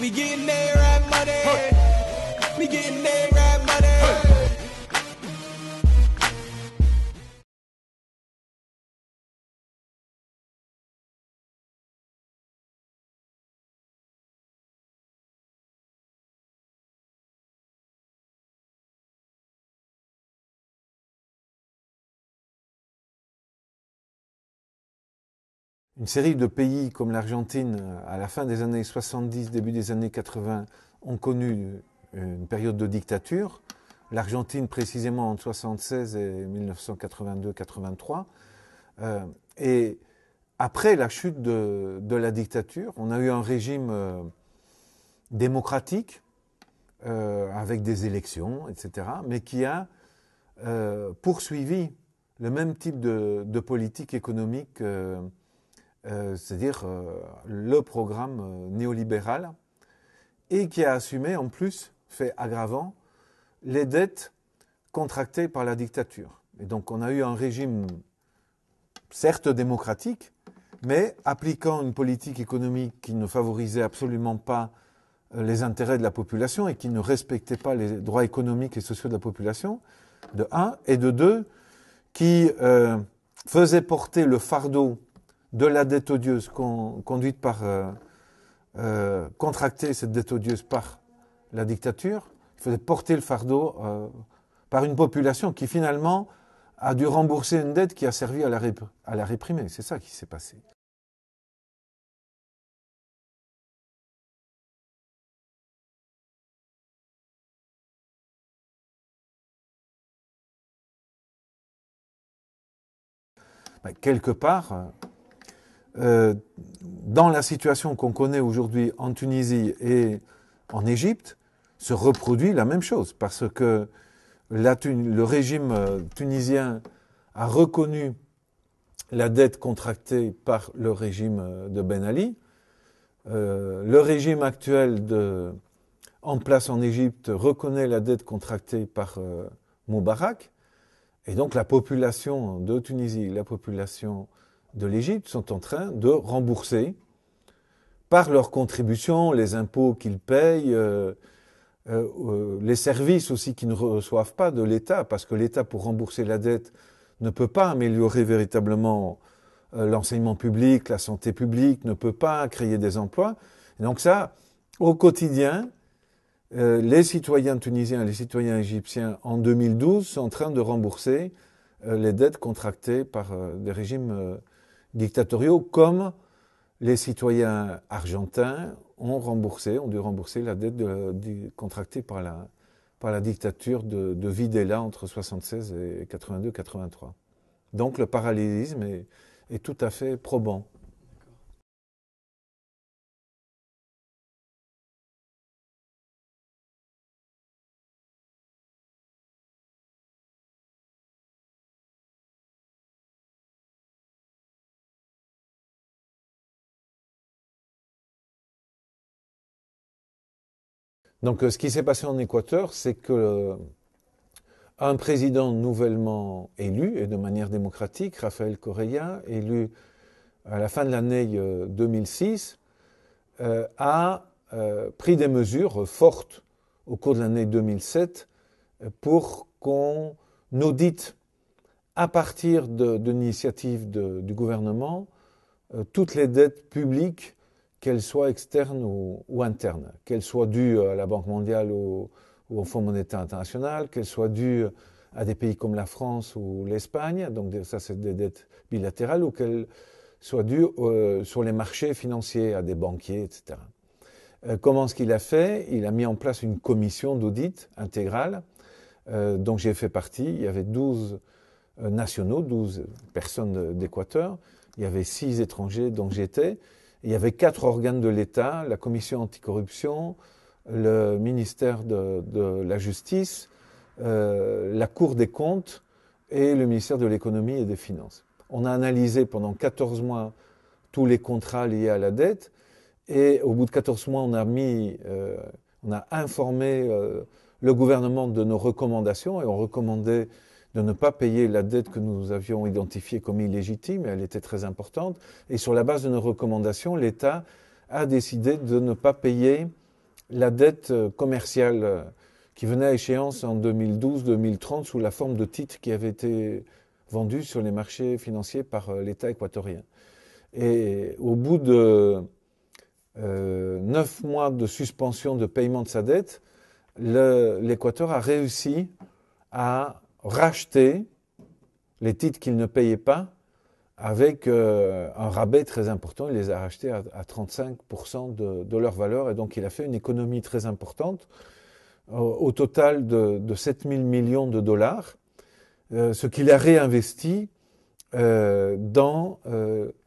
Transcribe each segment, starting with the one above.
We getting that rap money. We getting that rap money. une série de pays comme l'Argentine, euh, à la fin des années 70, début des années 80, ont connu euh, une période de dictature. L'Argentine précisément entre 76 et 1982-83. Euh, et après la chute de, la dictature, on a eu un régime démocratique avec des élections, etc., mais qui a poursuivi le même type de, de politique économique euh, c'est-à-dire euh, le programme euh, néolibéral, et qui a assumé en plus, fait aggravant, les dettes contractées par la dictature. Et donc on a eu un régime certes démocratique, mais appliquant une politique économique qui ne favorisait absolument pas les intérêts de la population et qui ne respectait pas les droits économiques et sociaux de la population, de un, et de deux, qui faisait porter le fardeau de la dette odieuse conduite par, euh, euh, contractée, cette dette odieuse par la dictature, il fallait porter le fardeau euh, par une population qui finalement a dû rembourser une dette qui a servi à la, réprimer. C'est ça qui s'est passé. Ben, quelque part, euh, dans la situation qu'on connaît aujourd'hui en Tunisie et en Égypte, se reproduit la même chose, parce que le régime euh, tunisien a reconnu la dette contractée par le régime euh, de Ben Ali. le régime actuel en place en Égypte reconnaît la dette contractée par Moubarak. Et donc la population de Tunisie, la population de l'Égypte sont en train de rembourser par leurs contributions, les impôts qu'ils payent, euh, euh, euh, les services aussi qu'ils ne reçoivent pas de l'État, parce que l'État, pour rembourser la dette, ne peut pas améliorer véritablement l'enseignement public, la santé publique, ne peut pas créer des emplois. donc ça, au quotidien, les citoyens tunisiens les citoyens égyptiens en 2012 sont en train de rembourser les dettes contractées par des régimes dictatoriaux, comme les citoyens argentins ont remboursé, ont dû rembourser la dette contractée par la, par la dictature de, Videla entre 1976 et 1982 83 Donc le parallélisme est tout à fait probant. Donc euh, ce qui s'est passé en Équateur, c'est que euh, un président nouvellement élu, et de manière démocratique, Rafael Correa, élu à la fin de l'année 2006, euh, a pris des mesures fortes au cours de l'année 2007 pour qu'on audite à partir de l'initiative du gouvernement toutes les dettes publiques qu'elle soit externes ou, ou interne, qu'elle soit due à la Banque mondiale ou, au Fonds monétaire international, qu'elle soit due à des pays comme la France ou l'Espagne, donc ça c'est des dettes bilatérales, ou qu'elle soit due euh, sur les marchés financiers à des banquiers, etc. Euh, comment comment ce qu'il a fait Il a mis en place une commission d'audit intégrale euh, dont j'ai fait partie. Il y avait 12 nationaux, 12 personnes d'Équateur. Il y avait 6 étrangers dont j'étais. Il y avait quatre organes de l'État, la commission anticorruption, le ministère de, la Justice, euh, la Cour des comptes et le ministère de l'économie et des finances. On a analysé pendant 14 mois tous les contrats liés à la dette et au bout de 14 mois, on a, mis, euh, on a informé euh, le gouvernement de nos recommandations et on recommandait de ne pas payer la dette que nous avions identifiée comme illégitime, elle était très importante, et sur la base de nos recommandations, l'État a décidé de ne pas payer la dette euh, commerciale euh, qui venait à échéance en 2012-2030 sous la forme de titres qui avaient été vendus sur les marchés financiers par euh, l'État équatorien. Et au bout de neuf mois de suspension de paiement de sa dette, l'Équateur a réussi à racheter les titres qu'il ne payait pas avec euh, un rabais très important. Il les a rachetés à, 35% de, leur valeur et donc il a fait une économie très importante euh, au total de, de 7000 millions de dollars, euh, ce qu'il a réinvesti dans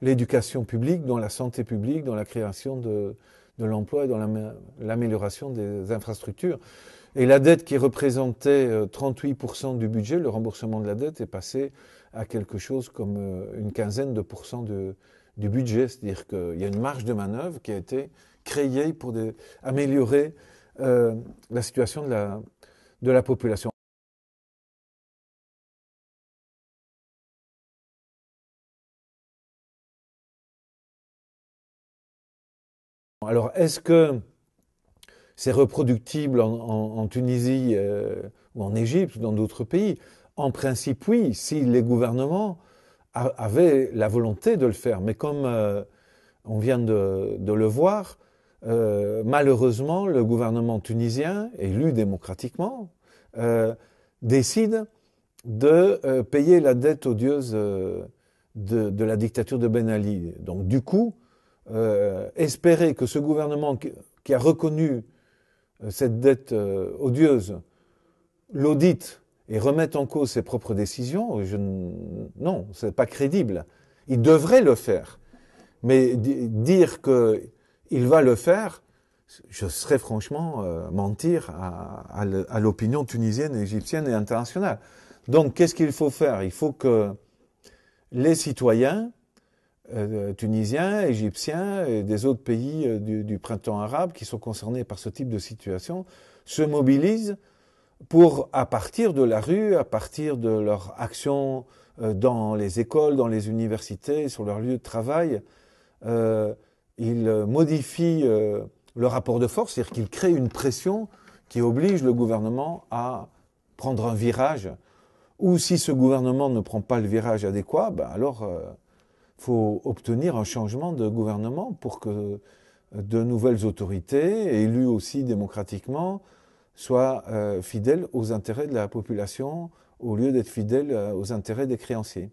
l'éducation publique, dans la santé publique, dans la création de, de l'emploi et dans l'amélioration des infrastructures. Et la dette qui représentait 38% euh, du budget, le remboursement de la dette est passé à quelque chose comme euh, une quinzaine de pourcents du budget. C'est-à-dire qu'il y a une marge de manœuvre qui a été créée pour améliorer euh, la situation de la population. Alors, est-ce que c'est reproductible en, Tunisie euh, ou en Égypte ou dans d'autres pays En principe, oui, si les gouvernements avaient la volonté de le faire. Mais comme euh, on vient de, le voir, euh, malheureusement, le gouvernement tunisien, élu démocratiquement, décide de payer la dette odieuse de, la dictature de Ben Ali. Donc, du coup, espérer que ce gouvernement qui a reconnu euh, cette dette euh, odieuse, l'audite et remette en cause ses propres décisions, je, non, c'est pas crédible. Il devrait le faire. Mais dire qu'il va le faire, je serais franchement euh, mentir à, à l'opinion tunisienne, égyptienne et internationale. Donc, qu'est-ce qu'il faut faire Il faut que les citoyens euh, tunisiens, égyptiens et des autres pays euh, du, printemps arabe qui sont concernés par ce type de situation se mobilisent pour, à partir de la rue, à partir de leur action euh, dans les écoles, dans les universités, sur leur lieu de travail, ils modifient le rapport de force, c'est-à-dire qu'ils créent une pression qui oblige le gouvernement à prendre un virage. Ou si ce gouvernement ne prend pas le virage adéquat, ben alors faut obtenir un changement de gouvernement pour que euh, de nouvelles autorités, élues aussi démocratiquement, soient euh, fidèles aux intérêts de la population au lieu d'être fidèles euh, aux intérêts des créanciers.